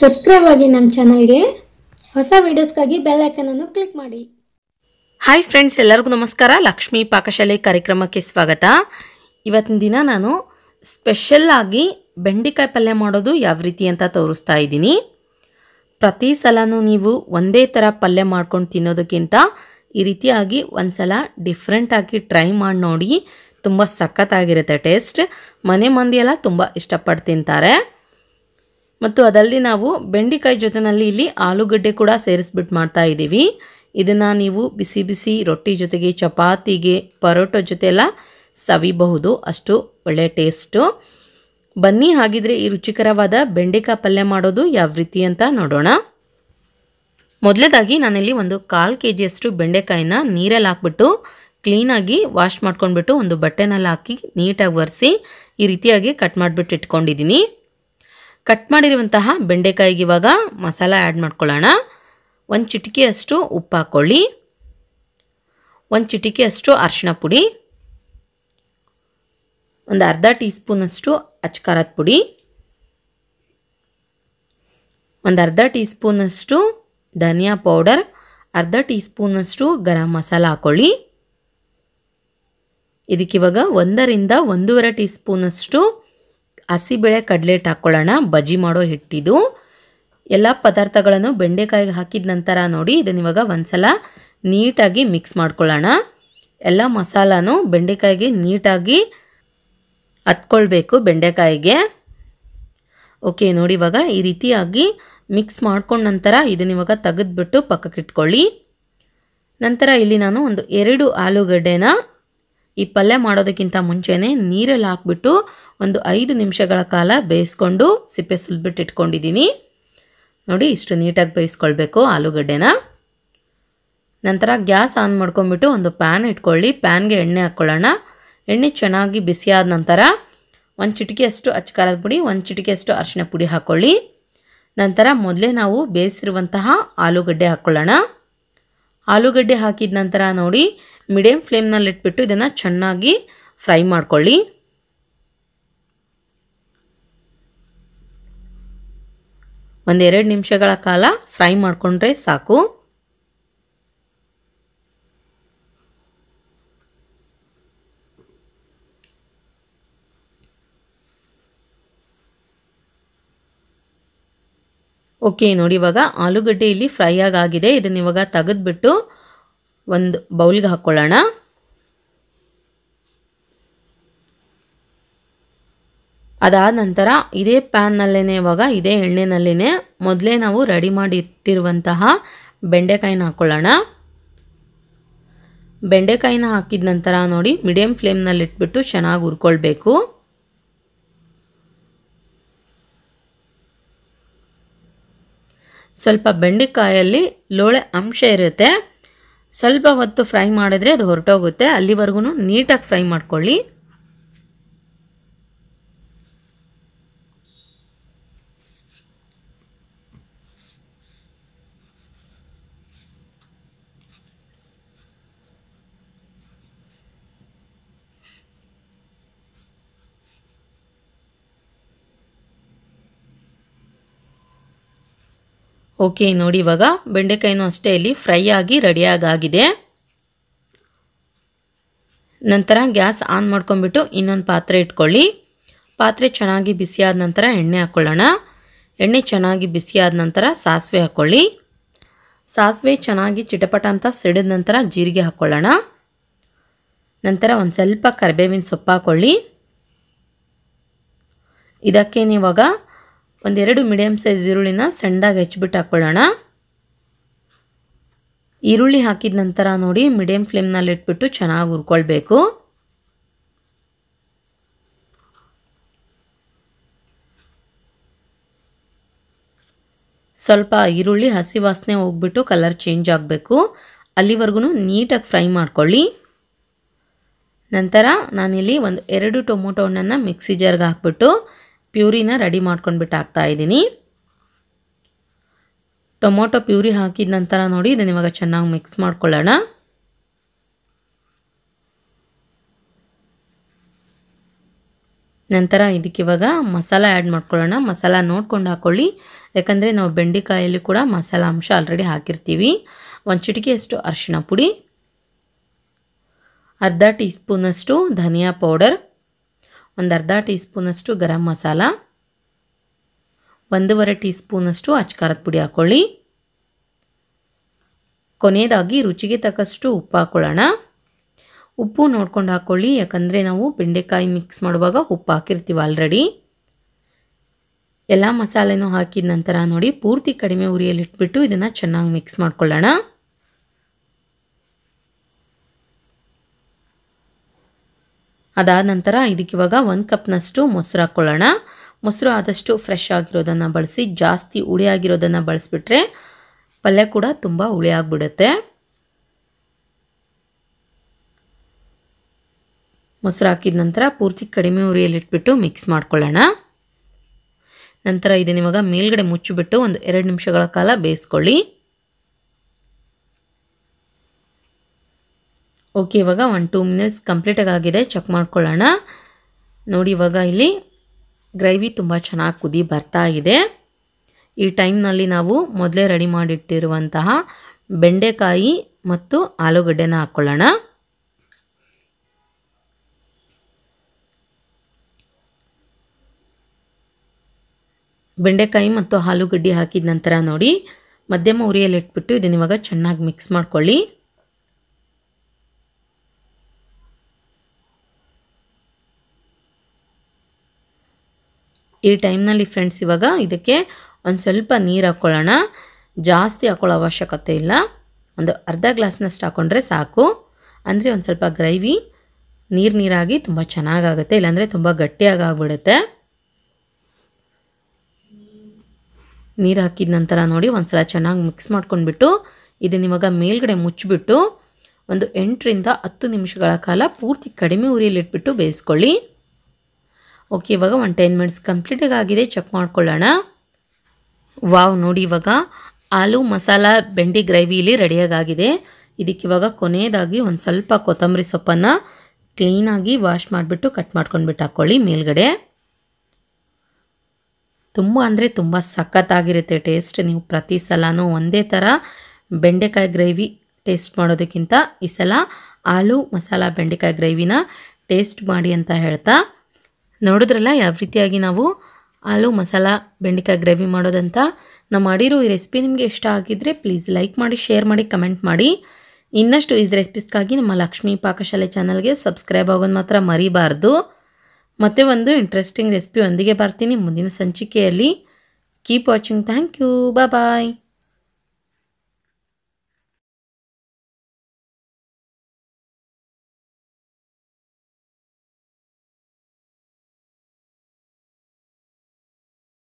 subscribe ಆಗಿ ನಮ್ಮ ಚಾನಲ್ಗೆ ಹೊಸ ವೀಡಿಯೋಸ್ಗಾಗಿ ಬೆಲ್ ಐಕನನ್ನು ಕ್ಲಿಕ್ ಮಾಡಿ ಹಾಯ್ ಫ್ರೆಂಡ್ಸ್ ಎಲ್ಲರಿಗೂ ನಮಸ್ಕಾರ ಲಕ್ಷ್ಮೀ ಪಾಕಶಾಲೆ ಕಾರ್ಯಕ್ರಮಕ್ಕೆ ಸ್ವಾಗತ ಇವತ್ತಿನ ದಿನ ನಾನು ಸ್ಪೆಷಲ್ ಆಗಿ ಬೆಂಡೆಕಾಯಿ ಪಲ್ಯ ಮಾಡೋದು ಯಾವ ರೀತಿ ಅಂತ ತೋರಿಸ್ತಾ ಇದ್ದೀನಿ ಪ್ರತಿ ಸಲನೂ ನೀವು ಒಂದೇ ಥರ ಪಲ್ಯ ಮಾಡ್ಕೊಂಡು ತಿನ್ನೋದಕ್ಕಿಂತ ಈ ರೀತಿಯಾಗಿ ಒಂದು ಸಲ ಡಿಫ್ರೆಂಟಾಗಿ ಟ್ರೈ ಮಾಡಿ ನೋಡಿ ತುಂಬ ಸಖತ್ತಾಗಿರುತ್ತೆ ಟೇಸ್ಟ್ ಮನೆ ಮಂದಿಯೆಲ್ಲ ತುಂಬ ಇಷ್ಟಪಟ್ಟು ತಿಂತಾರೆ ಮತ್ತು ಅದಲ್ಲದೆ ನಾವು ಬೆಂಡೆಕಾಯಿ ಜೊತೆನಲ್ಲಿ ಇಲ್ಲಿ ಆಲೂಗಡ್ಡೆ ಕೂಡ ಸೇರಿಸ್ಬಿಟ್ಟು ಮಾಡ್ತಾ ಇದ್ದೀವಿ ಇದನ್ನು ನೀವು ಬಿಸಿ ಬಿಸಿ ರೊಟ್ಟಿ ಜೊತೆಗೆ ಚಪಾತಿಗೆ ಪರೋಟೊ ಎಲ್ಲ ಸವಿಬಹುದು ಅಷ್ಟು ಒಳ್ಳೆಯ ಟೇಸ್ಟು ಬನ್ನಿ ಹಾಗಿದ್ರೆ ಈ ರುಚಿಕರವಾದ ಬೆಂಡೆಕಾಯಿ ಪಲ್ಯ ಮಾಡೋದು ಯಾವ ರೀತಿ ಅಂತ ನೋಡೋಣ ಮೊದಲೇದಾಗಿ ನಾನಿಲ್ಲಿ ಒಂದು ಕಾಲು ಕೆ ಜಿಯಷ್ಟು ಬೆಂಡೆಕಾಯಿನ ನೀರಲ್ಲಿ ಹಾಕ್ಬಿಟ್ಟು ಕ್ಲೀನಾಗಿ ವಾಶ್ ಮಾಡ್ಕೊಂಡ್ಬಿಟ್ಟು ಒಂದು ಬಟ್ಟೆನಲ್ಲಿ ಹಾಕಿ ನೀಟಾಗಿ ಒರೆಸಿ ಈ ರೀತಿಯಾಗಿ ಕಟ್ ಮಾಡಿಬಿಟ್ಟು ಇಟ್ಕೊಂಡಿದ್ದೀನಿ ಕಟ್ ಮಾಡಿರುವಂತಹ ಬೆಂಡೆಕಾಯಿಗೆ ಇವಾಗ ಮಸಾಲ ಆ್ಯಡ್ ಮಾಡ್ಕೊಳ್ಳೋಣ ಒಂದು ಚಿಟಿಕೆಯಷ್ಟು ಉಪ್ಪು ಹಾಕ್ಕೊಳ್ಳಿ ಒಂದು ಚಿಟಿಕೆಯಷ್ಟು ಅರಿಶಿಣ ಪುಡಿ ಒಂದು ಅರ್ಧ ಟೀ ಸ್ಪೂನಷ್ಟು ಅಚ್ಕಾರದ ಪುಡಿ ಒಂದು ಅರ್ಧ ಟೀ ಸ್ಪೂನಷ್ಟು ಧನಿಯಾ ಪೌಡರ್ ಅರ್ಧ ಟೀ ಸ್ಪೂನಷ್ಟು ಗರಂ ಮಸಾಲ ಹಾಕ್ಕೊಳ್ಳಿ ಇದಕ್ಕಿವಾಗ ಒಂದರಿಂದ ಒಂದೂವರೆ ಟೀ ಸ್ಪೂನಷ್ಟು ಹಸಿಬೇಳೆ ಕಡಲೆಟ್ ಹಾಕ್ಕೊಳ್ಳೋಣ ಬಜ್ಜಿ ಮಾಡೋ ಹಿಟ್ಟಿದು ಎಲ್ಲ ಪದಾರ್ಥಗಳನ್ನು ಬೆಂಡೆಕಾಯಿಗೆ ಹಾಕಿದ ನಂತರ ನೋಡಿ ಇದನ್ನು ಇವಾಗ ಒಂದ್ಸಲ ನೀಟಾಗಿ ಮಿಕ್ಸ್ ಮಾಡ್ಕೊಳ್ಳೋಣ ಎಲ್ಲ ಮಸಾಲನೂ ಬೆಂಡೆಕಾಯಿಗೆ ನೀಟಾಗಿ ಹತ್ಕೊಳ್ಬೇಕು ಬೆಂಡೆಕಾಯಿಗೆ ಓಕೆ ನೋಡಿ ಇವಾಗ ಈ ರೀತಿಯಾಗಿ ಮಿಕ್ಸ್ ಮಾಡ್ಕೊಂಡ ನಂತರ ಇದನ್ನು ಇವಾಗ ಪಕ್ಕಕ್ಕೆ ಪಕ್ಕಕ್ಕಿಟ್ಕೊಳ್ಳಿ ನಂತರ ಇಲ್ಲಿ ನಾನು ಒಂದು ಎರಡು ಆಲೂಗಡ್ಡೆನ ಈ ಪಲ್ಯ ಮಾಡೋದಕ್ಕಿಂತ ಮುಂಚೆನೇ ನೀರಲ್ಲಿ ಹಾಕ್ಬಿಟ್ಟು ಒಂದು ಐದು ನಿಮಿಷಗಳ ಕಾಲ ಬೇಯಿಸ್ಕೊಂಡು ಸಿಪ್ಪೆ ಸುಲ್ಬಿಟ್ಟು ಇಟ್ಕೊಂಡಿದ್ದೀನಿ ನೋಡಿ ಇಷ್ಟು ನೀಟಾಗಿ ಬೇಯಿಸ್ಕೊಳ್ಬೇಕು ಆಲೂಗಡ್ಡೆನ ನಂತರ ಗ್ಯಾಸ್ ಆನ್ ಮಾಡ್ಕೊಂಬಿಟ್ಟು ಒಂದು ಪ್ಯಾನ್ ಇಟ್ಕೊಳ್ಳಿ ಪ್ಯಾನ್ಗೆ ಎಣ್ಣೆ ಹಾಕ್ಕೊಳ್ಳೋಣ ಎಣ್ಣೆ ಚೆನ್ನಾಗಿ ಬಿಸಿಯಾದ ನಂತರ ಒಂದು ಚಿಟಿಕೆಯಷ್ಟು ಅಚ್ಚಕಾರದ ಪುಡಿ ಒಂದು ಚಿಟಿಕೆಯಷ್ಟು ಅರಿಶಿನ ಪುಡಿ ಹಾಕ್ಕೊಳ್ಳಿ ನಂತರ ಮೊದಲೇ ನಾವು ಬೇಯಿಸಿರುವಂತಹ ಆಲೂಗಡ್ಡೆ ಹಾಕ್ಕೊಳ್ಳೋಣ ಆಲೂಗಡ್ಡೆ ಹಾಕಿದ ನಂತರ ನೋಡಿ ಮೀಡಿಯಮ್ ಫ್ಲೇಮ್ನಲ್ಲಿಟ್ಬಿಟ್ಟು ಇದನ್ನು ಚೆನ್ನಾಗಿ ಫ್ರೈ ಮಾಡ್ಕೊಳ್ಳಿ ಒಂದೆರಡು ನಿಮಿಷಗಳ ಕಾಲ ಫ್ರೈ ಮಾಡಿಕೊಂಡ್ರೆ ಸಾಕು ಓಕೆ ನೋಡಿ ಇವಾಗ ಆಲೂಗಡ್ಡೆ ಇಲ್ಲಿ ಫ್ರೈ ಆಗಿದೆ ಇದನ್ನು ಇವಾಗ ತೆಗೆದ್ಬಿಟ್ಟು ಒಂದು ಬೌಲ್ಗೆ ಹಾಕ್ಕೊಳ್ಳೋಣ ಅದಾದ ನಂತರ ಇದೇ ಪ್ಯಾನ್ನಲ್ಲೇ ಇವಾಗ ಇದೇ ಎಣ್ಣೆನಲ್ಲೇ ಮೊದಲೇ ನಾವು ರೆಡಿ ಮಾಡಿಟ್ಟಿರುವಂತಹ ಬೆಂಡೆಕಾಯಿನ ಹಾಕ್ಕೊಳ್ಳೋಣ ಬೆಂಡೆಕಾಯಿನ ಹಾಕಿದ ನಂತರ ನೋಡಿ ಮೀಡಿಯಮ್ ಫ್ಲೇಮ್ನಲ್ಲಿ ಇಟ್ಬಿಟ್ಟು ಚೆನ್ನಾಗಿ ಹುರ್ಕೊಳ್ಬೇಕು ಸ್ವಲ್ಪ ಬೆಂಡೆಕಾಯಲ್ಲಿ ಲೋಳೆ ಅಂಶ ಇರುತ್ತೆ ಸ್ವಲ್ಪ ಹೊತ್ತು ಫ್ರೈ ಮಾಡಿದ್ರೆ ಅದು ಹೊರಟೋಗುತ್ತೆ ಅಲ್ಲಿವರೆಗೂ ನೀಟಾಗಿ ಫ್ರೈ ಮಾಡ್ಕೊಳ್ಳಿ ಓಕೆ ನೋಡಿ ಇವಾಗ ಬೆಂಡೆಕಾಯಿನೂ ಅಷ್ಟೇ ಇಲ್ಲಿ ಫ್ರೈ ಆಗಿ ರೆಡಿಯಾಗಾಗಿದೆ ನಂತರ ಗ್ಯಾಸ್ ಆನ್ ಮಾಡ್ಕೊಂಬಿಟ್ಟು ಇನ್ನೊಂದು ಪಾತ್ರೆ ಇಟ್ಕೊಳ್ಳಿ ಪಾತ್ರೆ ಚೆನ್ನಾಗಿ ಬಿಸಿಯಾದ ನಂತರ ಎಣ್ಣೆ ಹಾಕ್ಕೊಳ್ಳೋಣ ಎಣ್ಣೆ ಚೆನ್ನಾಗಿ ಬಿಸಿಯಾದ ನಂತರ ಸಾಸಿವೆ ಹಾಕ್ಕೊಳ್ಳಿ ಸಾಸಿವೆ ಚೆನ್ನಾಗಿ ಚಿಟಪಟ ಅಂತ ಸಿಡಿದ ನಂತರ ಜೀರಿಗೆ ಹಾಕ್ಕೊಳ್ಳೋಣ ನಂತರ ಒಂದು ಸ್ವಲ್ಪ ಕರಿಬೇವಿನ ಸೊಪ್ಪು ಹಾಕ್ಕೊಳ್ಳಿ ಇದಕ್ಕೆ ನೀವಾಗ ಒಂದೆರಡು ಮೀಡಿಯಮ್ ಸೈಜ್ ಈರುಳ್ಳಿನ ಸಣ್ಣದಾಗಿ ಹೆಚ್ಚಿಬಿಟ್ಟು ಹಾಕ್ಕೊಳ್ಳೋಣ ಈರುಳ್ಳಿ ಹಾಕಿದ ನಂತರ ನೋಡಿ ಮೀಡಿಯಮ್ ಫ್ಲೇಮ್ನಲ್ಲಿ ಇಟ್ಬಿಟ್ಟು ಚೆನ್ನಾಗಿ ಹುರ್ಕೊಳ್ಬೇಕು ಸ್ವಲ್ಪ ಈರುಳ್ಳಿ ಹಸಿ ವಾಸನೆ ಹೋಗ್ಬಿಟ್ಟು ಕಲರ್ ಚೇಂಜ್ ಆಗಬೇಕು ಅಲ್ಲಿವರೆಗೂ ನೀಟಾಗಿ ಫ್ರೈ ಮಾಡ್ಕೊಳ್ಳಿ ನಂತರ ನಾನಿಲ್ಲಿ ಒಂದು ಎರಡು ಟೊಮೊಟೊ ಹಣ್ಣನ್ನು ಮಿಕ್ಸಿ ಜಾರ್ಗೆ ಹಾಕ್ಬಿಟ್ಟು ಪ್ಯೂರಿನ ರೆಡಿ ಮಾಡ್ಕೊಂಡ್ಬಿಟ್ಟು ಹಾಕ್ತಾಯಿದ್ದೀನಿ ಟೊಮೊಟೊ ಪ್ಯೂರಿ ಹಾಕಿದ ನಂತರ ನೋಡಿ ಇದನ್ನು ಇವಾಗ ಚೆನ್ನಾಗಿ ಮಿಕ್ಸ್ ಮಾಡ್ಕೊಳ್ಳೋಣ ನಂತರ ಇದಕ್ಕಿವಾಗ ಮಸಾಲ ಆ್ಯಡ್ ಮಾಡ್ಕೊಳ್ಳೋಣ ಮಸಾಲ ನೋಡ್ಕೊಂಡು ಹಾಕ್ಕೊಳ್ಳಿ ಯಾಕಂದರೆ ನಾವು ಬೆಂಡೆಕಾಯಲ್ಲಿ ಕೂಡ ಮಸಾಲ ಅಂಶ ಆಲ್ರೆಡಿ ಹಾಕಿರ್ತೀವಿ ಒಂದು ಚಿಟಿಕೆಯಷ್ಟು ಅರಿಶಿಣ ಪುಡಿ ಅರ್ಧ ಟೀ ಸ್ಪೂನಷ್ಟು ಧನಿಯಾ ಪೌಡರ್ ಒಂದು ಅರ್ಧ ಟೀ ಸ್ಪೂನಷ್ಟು ಗರಂ ಮಸಾಲ ಒಂದೂವರೆ ಟೀ ಸ್ಪೂನಷ್ಟು ಅಚ್ಕಾರದ ಪುಡಿ ಹಾಕ್ಕೊಳ್ಳಿ ಕೊನೆಯದಾಗಿ ರುಚಿಗೆ ತಕ್ಕಷ್ಟು ಉಪ್ಪು ಹಾಕ್ಕೊಳ್ಳೋಣ ಉಪ್ಪು ನೋಡ್ಕೊಂಡು ಹಾಕ್ಕೊಳ್ಳಿ ಯಾಕಂದರೆ ನಾವು ಬೆಂಡೆಕಾಯಿ ಮಿಕ್ಸ್ ಮಾಡುವಾಗ ಉಪ್ಪು ಹಾಕಿರ್ತೀವಿ ಆಲ್ರೆಡಿ ಎಲ್ಲ ಮಸಾಲೆನೂ ಹಾಕಿದ ನಂತರ ನೋಡಿ ಪೂರ್ತಿ ಕಡಿಮೆ ಉರಿಯಲ್ಲಿಟ್ಬಿಟ್ಟು ಇಟ್ಬಿಟ್ಟು ಇದನ್ನು ಚೆನ್ನಾಗಿ ಮಿಕ್ಸ್ ಮಾಡ್ಕೊಳ್ಳೋಣ ಅದಾದ ನಂತರ ಇದಕ್ಕೆ ಇವಾಗ ಒಂದು ಕಪ್ನಷ್ಟು ಮೊಸರು ಹಾಕ್ಕೊಳ್ಳೋಣ ಮೊಸರು ಆದಷ್ಟು ಫ್ರೆಶ್ ಆಗಿರೋದನ್ನು ಬಳಸಿ ಜಾಸ್ತಿ ಹುಳಿ ಆಗಿರೋದನ್ನು ಬಳಸಿಬಿಟ್ರೆ ಪಲ್ಯ ಕೂಡ ತುಂಬ ಹುಳಿ ಆಗಿಬಿಡುತ್ತೆ ಮೊಸರು ಹಾಕಿದ ನಂತರ ಪೂರ್ತಿ ಕಡಿಮೆ ಉರಿಯಲ್ಲಿಟ್ಬಿಟ್ಟು ಮಿಕ್ಸ್ ಮಾಡ್ಕೊಳ್ಳೋಣ ನಂತರ ಇವಾಗ ಮೇಲ್ಗಡೆ ಮುಚ್ಚಿಬಿಟ್ಟು ಒಂದು ಎರಡು ನಿಮಿಷಗಳ ಕಾಲ ಬೇಯಿಸ್ಕೊಳ್ಳಿ ಓಕೆ ಇವಾಗ ಒನ್ ಟೂ ಮಿನಿಟ್ಸ್ ಕಂಪ್ಲೀಟಾಗಿ ಆಗಿದೆ ಚೆಕ್ ಮಾಡ್ಕೊಳ್ಳೋಣ ನೋಡಿ ಇವಾಗ ಇಲ್ಲಿ ಗ್ರೇವಿ ತುಂಬ ಚೆನ್ನಾಗಿ ಕುದಿ ಬರ್ತಾ ಇದೆ ಈ ಟೈಮ್ನಲ್ಲಿ ನಾವು ಮೊದಲೇ ರೆಡಿ ಮಾಡಿಟ್ಟಿರುವಂತಹ ಬೆಂಡೆಕಾಯಿ ಮತ್ತು ಆಲೂಗಡ್ಡೆನ ಹಾಕ್ಕೊಳ್ಳೋಣ ಬೆಂಡೆಕಾಯಿ ಮತ್ತು ಆಲೂಗಡ್ಡೆ ಹಾಕಿದ ನಂತರ ನೋಡಿ ಮಧ್ಯಮ ಉರಿಯಲ್ಲಿ ಇಟ್ಬಿಟ್ಟು ಇದನ್ನ ಇವಾಗ ಚೆನ್ನಾಗಿ ಮಿಕ್ಸ್ ಮಾಡ್ಕೊಳ್ಳಿ ಈ ಟೈಮ್ನಲ್ಲಿ ಫ್ರೆಂಡ್ಸ್ ಇವಾಗ ಇದಕ್ಕೆ ಒಂದು ಸ್ವಲ್ಪ ನೀರು ಹಾಕ್ಕೊಳ್ಳೋಣ ಜಾಸ್ತಿ ಹಾಕ್ಕೊಳ್ಳೋ ಅವಶ್ಯಕತೆ ಇಲ್ಲ ಒಂದು ಅರ್ಧ ಗ್ಲಾಸ್ನಷ್ಟು ಹಾಕ್ಕೊಂಡ್ರೆ ಸಾಕು ಅಂದರೆ ಒಂದು ಸ್ವಲ್ಪ ಗ್ರೈವಿ ನೀರು ನೀರಾಗಿ ತುಂಬ ಚೆನ್ನಾಗಾಗುತ್ತೆ ಇಲ್ಲಾಂದರೆ ತುಂಬ ಗಟ್ಟಿಯಾಗಿ ಆಗಿಬಿಡುತ್ತೆ ನೀರು ಹಾಕಿದ ನಂತರ ನೋಡಿ ಒಂದು ಸಲ ಚೆನ್ನಾಗಿ ಮಿಕ್ಸ್ ಮಾಡ್ಕೊಂಡ್ಬಿಟ್ಟು ಇದನ್ನಿವಾಗ ಇವಾಗ ಮೇಲ್ಗಡೆ ಮುಚ್ಚಿಬಿಟ್ಟು ಒಂದು ಎಂಟರಿಂದ ಹತ್ತು ನಿಮಿಷಗಳ ಕಾಲ ಪೂರ್ತಿ ಕಡಿಮೆ ಉರಿಯಲ್ಲಿಟ್ಬಿಟ್ಟು ಬೇಯಿಸ್ಕೊಳ್ಳಿ ಓಕೆ ಇವಾಗ ಒನ್ ಟೆನ್ ಮಿನಿಟ್ಸ್ ಕಂಪ್ಲೀಟಾಗಿ ಆಗಿದೆ ಚೆಕ್ ಮಾಡ್ಕೊಳ್ಳೋಣ ವಾವ್ ನೋಡಿ ಇವಾಗ ಆಲೂ ಮಸಾಲ ಬೆಂಡಿ ಗ್ರೇವಿಲಿ ರೆಡಿಯಾಗಾಗಿದೆ ಇದಕ್ಕೆ ಇವಾಗ ಕೊನೆಯದಾಗಿ ಒಂದು ಸ್ವಲ್ಪ ಕೊತ್ತಂಬರಿ ಸೊಪ್ಪನ್ನು ಕ್ಲೀನಾಗಿ ವಾಶ್ ಮಾಡಿಬಿಟ್ಟು ಕಟ್ ಮಾಡ್ಕೊಂಡ್ಬಿಟ್ಟು ಹಾಕ್ಕೊಳ್ಳಿ ಮೇಲ್ಗಡೆ ತುಂಬ ಅಂದರೆ ತುಂಬ ಸಖತ್ತಾಗಿರುತ್ತೆ ಟೇಸ್ಟ್ ನೀವು ಪ್ರತಿ ಸಲನೂ ಒಂದೇ ಥರ ಬೆಂಡೆಕಾಯಿ ಗ್ರೇವಿ ಟೇಸ್ಟ್ ಮಾಡೋದಕ್ಕಿಂತ ಈ ಸಲ ಆಲೂ ಮಸಾಲ ಬೆಂಡೆಕಾಯಿ ಗ್ರೇವಿನ ಟೇಸ್ಟ್ ಮಾಡಿ ಅಂತ ಹೇಳ್ತಾ ನೋಡಿದ್ರಲ್ಲ ಯಾವ ರೀತಿಯಾಗಿ ನಾವು ಆಲೂ ಮಸಾಲ ಬೆಂಡೆಕಾಯಿ ಗ್ರೇವಿ ಮಾಡೋದಂತ ನಾವು ಮಾಡಿರೋ ಈ ರೆಸಿಪಿ ನಿಮಗೆ ಇಷ್ಟ ಆಗಿದ್ದರೆ ಪ್ಲೀಸ್ ಲೈಕ್ ಮಾಡಿ ಶೇರ್ ಮಾಡಿ ಕಮೆಂಟ್ ಮಾಡಿ ಇನ್ನಷ್ಟು ಈ ರೆಸಿಪೀಸ್ಗಾಗಿ ನಮ್ಮ ಲಕ್ಷ್ಮೀ ಪಾಕಶಾಲೆ ಚಾನಲ್ಗೆ ಸಬ್ಸ್ಕ್ರೈಬ್ ಆಗೋದು ಮಾತ್ರ ಮರಿಬಾರ್ದು ಮತ್ತೆ ಒಂದು ಇಂಟ್ರೆಸ್ಟಿಂಗ್ ರೆಸಿಪಿ ಒಂದಿಗೆ ಬರ್ತೀನಿ ಮುಂದಿನ ಸಂಚಿಕೆಯಲ್ಲಿ keep watching thank you bye